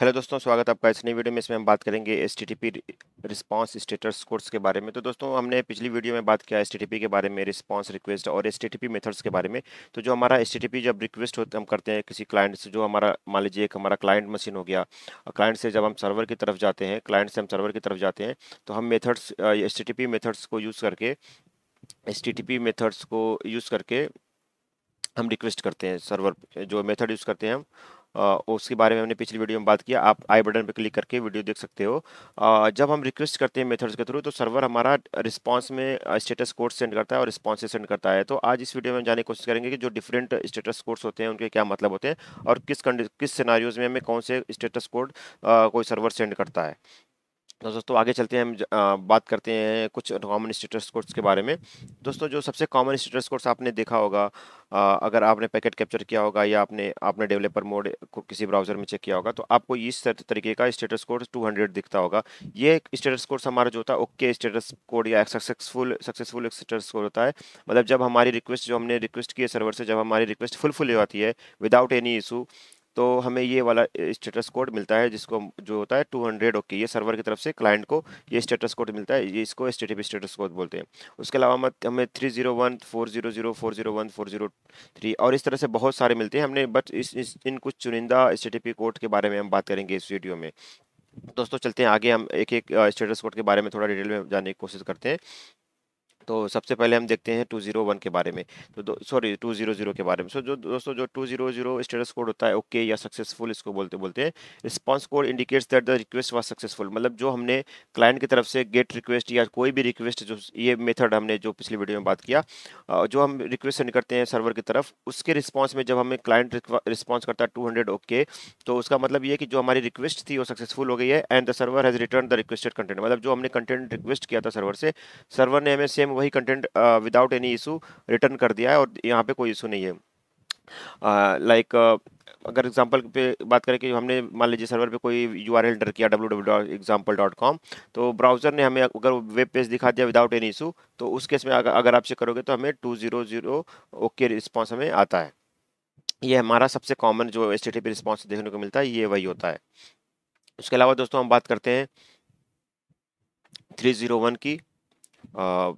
hello दोस्तों स्वागत है आपका इस नई वीडियो में इसमें हम बात करेंगे HTTP response status codes के बारे में तो दोस्तों हमने पिछली वीडियो में बात किया एस टी टी पी के बारे में रिस्पॉन्स रिक्वेस्ट और HTTP methods के बारे में तो जो हमारा एस टी टी पी जब रिक्वेस्ट होते हम करते हैं किसी क्लाइंट से जो हमारा मान लीजिए एक हमारा क्लाइंट मशीन हो गया क्लाइंट से जब हम सर्वर की तरफ जाते हैं क्लाइंट से हम सर्वर की तरफ जाते हैं तो हम methods HTTP methods को यूज़ करके HTTP methods को यूज़ करके हम रिक्वेस्ट करते हैं सर्वर जो मेथड यूज़ करते हैं हम उसके बारे में हमने पिछली वीडियो में बात किया आप आई बटन पर क्लिक करके वीडियो देख सकते हो जब हम रिक्वेस्ट करते हैं मेथड्स के थ्रू तो सर्वर हमारा रिस्पॉन्स में स्टेटस कोड सेंड करता है और रिस्पॉन्स सेंड करता है तो आज इस वीडियो में हम जाने की कोशिश करेंगे कि जो डिफरेंट स्टेटस कोड्स होते हैं उनके क्या मतलब होते हैं और किस किस सिनारी में हमें कौन से स्टेटस कोड कोई सर्वर सेंड करता है तो दोस्तों आगे चलते हैं हम बात करते हैं कुछ कॉमन स्टेटस कोड्स के बारे में दोस्तों जो सबसे कॉमन स्टेटस कोड्स आपने देखा होगा अगर आपने पैकेट कैप्चर किया होगा या आपने आपने डेवलपर मोड को किसी ब्राउज़र में चेक किया होगा तो आपको इस तरीके का स्टेटस कोड 200 दिखता होगा ये स्टेटस कोड हमारा जो होता है ओके स्टेटस कोड या सक्सेसफुल सक्सेसफुल स्टेटस कोड होता है मतलब जब हमारी रिक्वेस्ट जो हमने रिक्वेस्ट की है सर्वर से जब हमारी रिक्वेस्ट फुलफिल हो जाती है विदाउट एनी इशू तो हमें ये वाला स्टेटस कोड मिलता है जिसको जो होता है टू हंड्रेड ओके ये सर्वर की तरफ से क्लाइंट को ये स्टेटस कोड मिलता है ये इसको एस स्टेटस कोड बोलते हैं उसके अलावा हमें three zero one four zero zero four zero one four zero three और इस तरह से बहुत सारे मिलते हैं हमने बट इस, इस इन कुछ चुनिंदा एस कोड के बारे में हम बात करेंगे इस वीडियो में दोस्तों चलते हैं आगे हम एक एक स्टेटस कोड के बारे में थोड़ा डिटेल में जानने की कोशिश करते हैं तो सबसे पहले हम देखते हैं टू जीरो वन के बारे में तो सॉरी टू जीरो जीरो के बारे में सो so, जो दोस्तों जो two zero zero status code होता है ओके या सक्सेसफुल इसको बोलते बोलते हैं response code indicates that the request was successful मतलब जो हमने क्लाइंट की तरफ से गेट रिक्वेस्ट या कोई भी रिक्वेस्ट जो ये मेथड हमने जो पिछली वीडियो में बात किया जो हम रिक्वेस्ट सेंड करते हैं सर्वर की तरफ उसके रिस्पॉन्स में जब हमें क्लाइंट रिस्पॉन्स करता है टू हंड्रेड ओके तो उसका मतलब ये कि जो हमारी रिक्वेस्ट थी वो सक्सेसफुल हो गई है and the server has return the requested content मतलब जो हमने कंटेंट रिक्वेस्ट किया था सर्वर से सर्वर ने हमें सेम वही content without any issue return कर दिया है और यहाँ पे कोई इशू नहीं है लाइक uh, like, uh, अगर एग्जांपल पे बात करें कि हमने मान लीजिए सर्वर पे कोई यू आर एंटर किया डब्ल्यू डब्ल्यू डॉट कॉम तो ब्राउज़र ने हमें अगर वेब पेज दिखा दिया विदाउट एनी इशू तो उस केस में अगर, आप चेक करोगे तो हमें two zero zero okay response हमें आता है ये हमारा सबसे कॉमन जो एस टी रिस्पॉन्स देखने को मिलता है ये वही होता है उसके अलावा दोस्तों हम बात करते हैं थ्री जीरो वन की uh,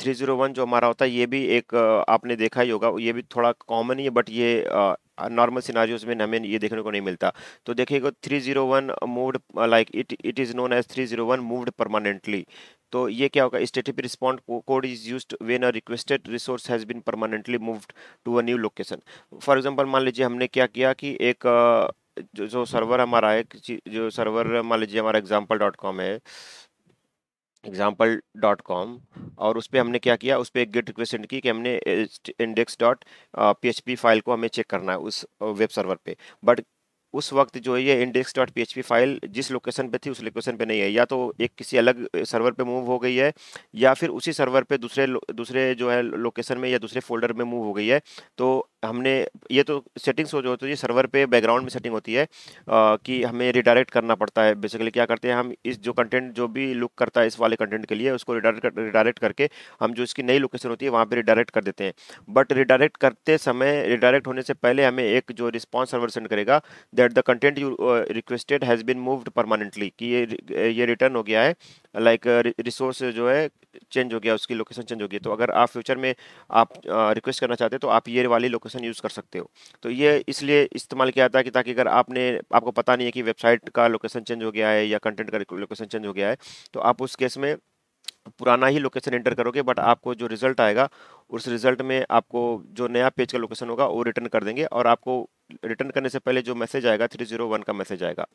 थ्री जीरो वन जो हमारा होता है ये भी एक आपने देखा ही होगा ये भी थोड़ा कॉमन ही है बट ये नॉर्मल सिनारियोज में हमें ये देखने को नहीं मिलता तो देखिएगा three zero one moved like it it is known as three zero one moved permanently तो ये क्या होगा स्टेटिपी respond code is use when a requested resource has been permanently moved to a new location for example मान लीजिए हमने क्या किया कि एक जो, जो सर्वर हमारा है जो सर्वर मान लीजिए हमारा एग्जाम्पल डॉट कॉम है एग्जाम्पल डॉट कॉम और उस पर हमने क्या किया उस पर एक गेट रिक्वेस्ट सेंड की कि हमने index dot P H P file को हमें चेक करना है उस वेब सर्वर पे बट उस वक्त जो है ये इंडेक्स डॉट पी फाइल जिस लोकेशन पे थी उस लोकेशन पे नहीं है या तो एक किसी अलग सर्वर पे मूव हो गई है या फिर उसी सर्वर पे दूसरे दूसरे जो है लोकेशन में या दूसरे फोल्डर में मूव हो गई है तो हमने ये तो सेटिंग्स हो जो होती है सर्वर पे बैकग्राउंड में सेटिंग होती है आ, कि हमें रिडायरेक्ट करना पड़ता है बेसिकली क्या करते हैं हम इस जो कंटेंट जो भी लुक करता है इस वाले कंटेंट के लिए उसको रिडायरेक्ट कर, रिडायरेक्ट करके हम जो इसकी नई लोकेशन होती है वहाँ पर रिडायरेक्ट कर देते हैं बट रिडायरेक्ट करते समय रिडायरेक्ट होने से पहले हमें एक जो रिस्पॉन्स सर्वर सेंड करेगा that the content you requested has been moved permanently कि ये ये रिटर्न हो गया है लाइक रिसोर्स uh, जो है चेंज हो गया उसकी लोकेशन चेंज हो गई तो अगर आप फ्यूचर में आप रिक्वेस्ट uh, करना चाहते हो तो आप ये वाली लोकेशन यूज़ कर सकते हो तो ये इसलिए इस्तेमाल किया जाता है कि ताकि अगर आपने आपको पता नहीं है कि वेबसाइट का लोकेशन चेंज हो गया है या कंटेंट का लोकेशन चेंज हो गया है तो आप उस केस में पुराना ही लोकेशन एंटर करोगे बट आपको जो रिजल्ट आएगा उस रिजल्ट में आपको जो नया पेज का लोकेशन होगा वो रिटर्न कर देंगे और आपको रिटर्न करने से पहले जो मैसेज आएगा थ्री जीरो वन का मैसेज आएगा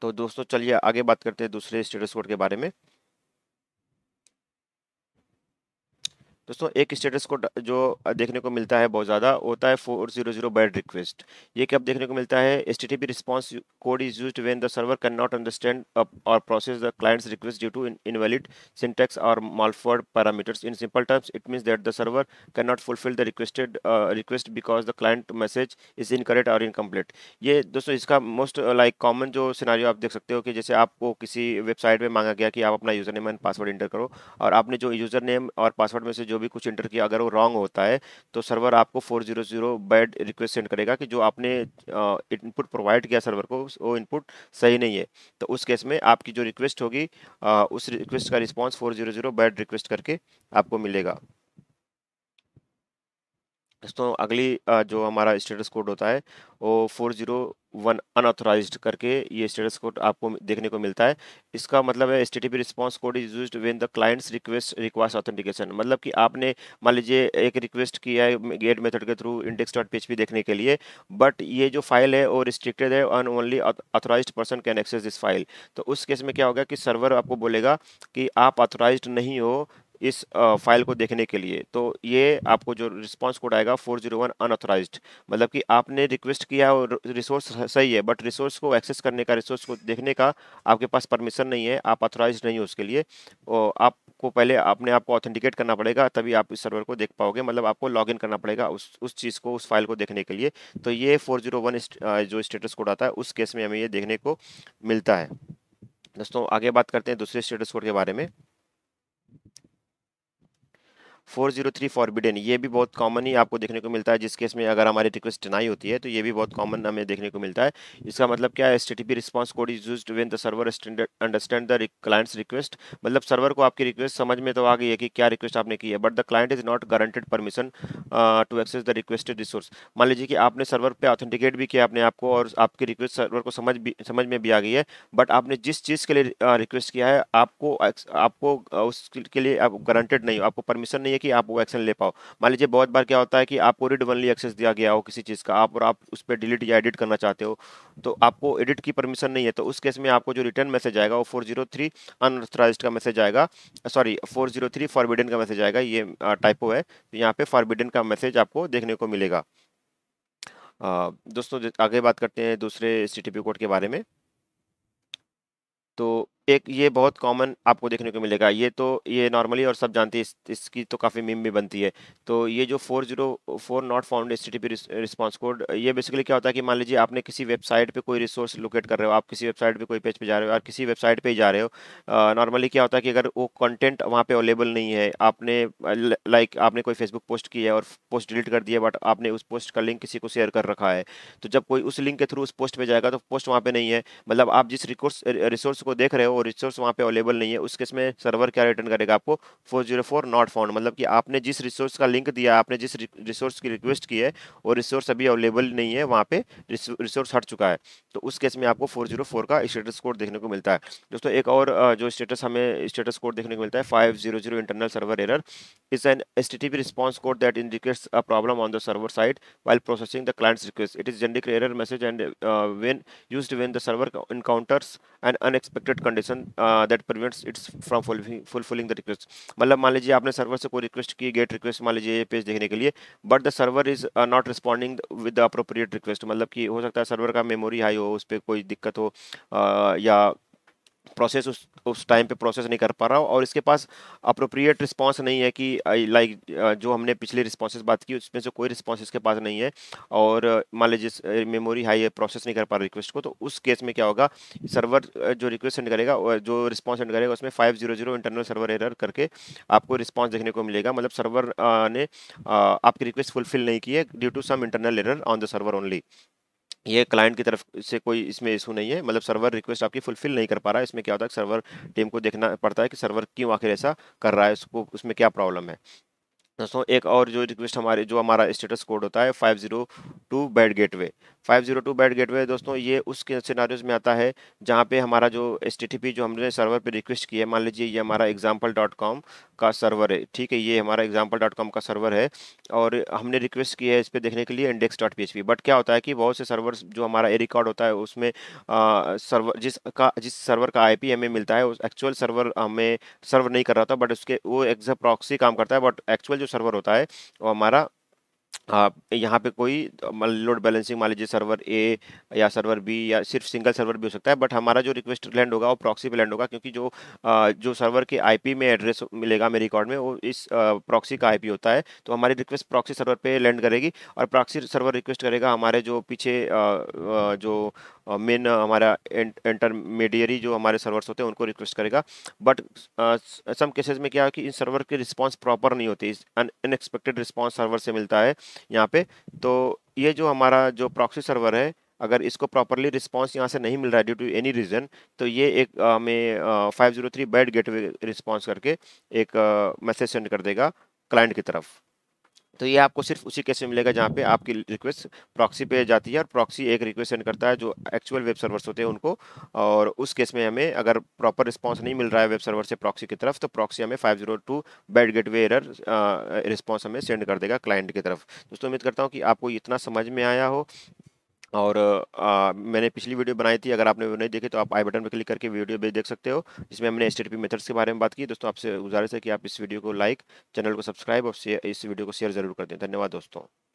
तो दोस्तों चलिए आगे बात करते हैं दूसरे स्टेटस कोड के बारे में दोस्तों एक स्टेटस को जो देखने को मिलता है बहुत ज़्यादा होता है four zero zero bad request ये कब देखने को मिलता है HTTP response code is use when the server can not understand or process the clients request due to invalid syntax or malformed parameters in simple terms it means that the server can not fulfil the requested request because the client message is incorrect or incomplete ये दोस्तों इसका most like common जो scenario आप देख सकते हो कि जैसे आपको किसी वेबसाइट में मांगा गया कि आप अपना user name and password enter करो और आपने जो यूज़र नेम और पासवर्ड में से जो भी कुछ इंटर किया अगर वो रॉन्ग होता है तो सर्वर आपको four zero zero bad request send करेगा कि जो आपने इनपुट प्रोवाइड किया सर्वर को वो इनपुट सही नहीं है तो उस केस में आपकी जो रिक्वेस्ट होगी उस रिक्वेस्ट का response four zero zero bad request करके आपको मिलेगा दोस्तों अगली जो हमारा स्टेटस कोड होता है वो फोर जीरो वन अनऑथोराइज करके ये स्टेटस कोड आपको देखने को मिलता है इसका मतलब है HTTP response code is use when the clients request requires authentication मतलब कि आपने मान लीजिए एक रिक्वेस्ट किया है गेट मेथड के थ्रू इंडेक्स डॉट पी देखने के लिए बट ये जो फाइल है वो रिस्ट्रिक्टेड है and only authorize person can access this file तो उस केस में क्या होगा कि सर्वर आपको बोलेगा कि आप ऑथोराइज नहीं हो इस फाइल को देखने के लिए तो ये आपको जो रिस्पॉन्स कोड आएगा फोर जीरो वन अनऑथोराइज मतलब कि आपने रिक्वेस्ट किया और रिसोर्स सही है बट रिसोर्स को एक्सेस करने का रिसोर्स को देखने का आपके पास परमिशन नहीं है आप ऑथोराइज नहीं हो उसके लिए और आपको पहले आपने आपको ऑथेंटिकेट करना पड़ेगा तभी आप इस सर्वर को देख पाओगे मतलब आपको इन करना पड़ेगा उस उस चीज़ को उस फाइल को देखने के लिए तो ये फोर जीरो वन जो स्टेटस कोड आता है उस केस में हमें ये देखने को मिलता है दोस्तों आगे बात करते हैं दूसरे स्टेटस कोड के बारे में फोर जीरो थ्री फॉरबिडन ये भी बहुत कॉमन ही आपको देखने को मिलता है जिस केस में अगर हमारी रिक्वेस्ट डिनाई होती है तो ये भी बहुत कॉमन हमें देखने को मिलता है इसका मतलब क्या है HTTP response code is use when the server understand the clients request मतलब सर्वर को आपकी रिक्वेस्ट समझ में तो आ गई है कि क्या रिक्वेस्ट आपने की है but the client is not guaranteed permission to access the requested resource मान लीजिए कि आपने सर्वर पर ऑथेंटिकेट भी किया अपने आपको और आपकी रिक्वेस्ट सर्वर को समझ भी समझ में भी आ गई है बट आपने जिस चीज़ के लिए रिक्वेस्ट uh, किया है आपको आपको uh, उसके लिए आप गारंटेड नहीं हो आपको परमिशन नहीं है कि आप वो एक्शन ले पाओ मान लीजिए बहुत बार क्या होता है कि आपको रीड वनली एक्सेस दिया गया हो किसी चीज़ का आप और आप उस पर डिलीट या एडिट करना चाहते हो तो आपको एडिट की परमिशन नहीं है तो उस केस में आपको जो रिटर्न मैसेज आएगा वो फोर जीरो थ्री अनऑथराइज का मैसेज आएगा sorry four zero three forbidden का मैसेज आएगा ये टाइपो है तो यहाँ पे फॉरबिडन का मैसेज आपको देखने को मिलेगा दोस्तों आगे बात करते हैं दूसरे सी कोड के बारे में तो एक ये बहुत कॉमन आपको देखने को मिलेगा ये तो ये नॉर्मली और सब जानते हैं इस, इसकी तो काफ़ी मीम भी बनती है तो ये जो four zero four not found HTTP response code ये बेसिकली क्या होता है कि मान लीजिए आपने किसी वेबसाइट पे कोई रिसोर्स लोकेट कर रहे हो आप किसी वेबसाइट पे कोई पेज पे जा रहे हो और किसी वेबसाइट पर ही जा रहे हो नॉर्मली क्या होता है कि अगर वो कंटेंट वहाँ पर अवेलेबल नहीं है आपने लाइक आपने कोई फेसबुक पोस्ट की है और पोस्ट डिलीट कर दिया बट आपने उस पोस्ट का लिंक किसी को शेयर कर रखा है तो जब कोई उस लिंक के थ्रू उस पोस्ट पर जाएगा तो पोस्ट वहाँ पर नहीं है मतलब आप जिस रिसोर्स को देख रहे हो वो रिसोर्स वहाँ पे अवेलेबल नहीं है उस केस में सर्वर क्या रिटर्न करेगा आपको four zero four not found मतलब कि आपने जिस रिसोर्स का लिंक दिया आपने जिस रिसोर्स की रिक्वेस्ट की है वो रिसोर्स अभी अवेलेबल नहीं है वहाँ पे रिसोर्स हट चुका है तो उस केस में आपको फोर का स्टेटस कोड देखने को मिलता है दोस्तों एक और जो स्टेटस हमें स्टेटस कोड देखने को मिलता है five internal server error is an HTTP response code that indicates a problem on the server side while processing the clients request it is generic error message and when use when the server encounters and unexpected condition option that prevents its from fulfilling the request मतलब मान लीजिए आपने server से कोई request की gate request मान लीजिए page देखने के लिए but the server is not responding with the appropriate request मतलब कि हो सकता है सर्वर का मेमोरी हाई हो उस पर कोई दिक्कत हो uh, या प्रोसेस उस उस टाइम पे प्रोसेस नहीं कर पा रहा और इसके पास अप्रोप्रिएट रिस्पांस नहीं है कि लाइक जो हमने पिछले रिस्पॉन्सेज बात की उसमें से कोई रिस्पॉन्स इसके पास नहीं है और मान लीजिए मेमोरी हाई है प्रोसेस नहीं कर पा रहा रिक्वेस्ट को तो उस केस में क्या होगा सर्वर जो रिक्वेस्ट सेंड करेगा जो रिस्पॉन्स सेंड करेगा उसमें five zero zero internal server error करके आपको रिस्पॉन्स देखने को मिलेगा मतलब सर्वर ने आपकी रिक्वेस्ट फुलफिल नहीं की है due to some internal error on the server only ये क्लाइंट की तरफ से कोई इसमें इशू नहीं है मतलब सर्वर रिक्वेस्ट आपकी फुलफिल नहीं कर पा रहा है इसमें क्या होता है सर्वर टीम को देखना पड़ता है कि सर्वर क्यों आखिर ऐसा कर रहा है उसको उसमें क्या प्रॉब्लम है दोस्तों एक और जो रिक्वेस्ट हमारे जो हमारा स्टेटस कोड होता है five zero two bad gateway 502 bad gateway दोस्तों ये उस सिनारियोज में आता है जहाँ पे हमारा जो एस जो हमने सर्वर पे रिक्वेस्ट किया मान लीजिए ये हमारा एग्जाम्पल का सर्वर है ठीक है ये हमारा एग्जाम्पल का सर्वर है और हमने रिक्वेस्ट किया है इस पर देखने के लिए इंडेक्स बट क्या होता है कि बहुत से सर्वर जो हमारा ए रिकॉर्ड होता है उसमें आ, सर्वर जिस का जिस सर्वर का आई हमें मिलता है उस एक्चुअल सर्वर हमें सर्व नहीं कर रहा था बट उसके वो एग्जा प्रॉक्सी काम करता है बट एक्चुअल जो सर्वर होता है वो हमारा यहाँ पे कोई लोड बैलेंसिंग मान लीजिए सर्वर ए या सर्वर बी या सिर्फ सिंगल सर्वर भी हो सकता है बट हमारा जो रिक्वेस्ट लैंड होगा वो प्रॉक्सी पे लैंड होगा क्योंकि जो जो सर्वर के आईपी में एड्रेस मिलेगा मेरे रिकॉर्ड में वो इस प्रॉक्सी का आईपी होता है तो हमारी रिक्वेस्ट प्रॉक्सी सर्वर पर लैंड करेगी और प्रॉक्सी सर्वर रिक्वेस्ट करेगा हमारे जो पीछे जो मेन हमारा इंटरमीडियरी जो हमारे सर्वर्स होते हैं उनको रिक्वेस्ट करेगा बट सम केसेज में क्या है कि इन सर्वर की रिस्पॉन्स प्रॉपर नहीं होती अनएक्सपेक्टेड रिस्पॉन्स सर्वर से मिलता है यहाँ पे तो ये जो हमारा जो प्रॉक्सी सर्वर है अगर इसको प्रॉपरली रिस्पांस यहाँ से नहीं मिल रहा है ड्यू टू एनी रीज़न तो ये एक हमें five zero three bad gate response करके एक मैसेज सेंड कर देगा क्लाइंट की तरफ तो ये आपको सिर्फ उसी केस में मिलेगा जहाँ पे आपकी रिक्वेस्ट प्रॉक्सी पे जाती है और प्रॉक्सी एक रिक्वेस्ट सेंड करता है जो एक्चुअल वेब सर्वर्स होते हैं उनको और उस केस में हमें अगर प्रॉपर रिस्पॉन्स नहीं मिल रहा है वेब सर्वर से प्रॉक्सी की तरफ तो प्रॉक्सी हमें five zero two bad gateway error response हमें सेंड कर देगा क्लाइंट की तरफ दोस्तों उम्मीद करता हूँ कि आपको इतना समझ में आया हो और आ, मैंने पिछली वीडियो बनाई थी अगर आपने वो नहीं देखी तो आप आई बटन पर क्लिक करके वीडियो भी देख सकते हो जिसमें हमने एस मेथड्स के बारे में बात की दोस्तों आपसे गुजारिश है कि आप इस वीडियो को लाइक चैनल को सब्सक्राइब और इस वीडियो को शेयर जरूर कर दें धन्यवाद दोस्तों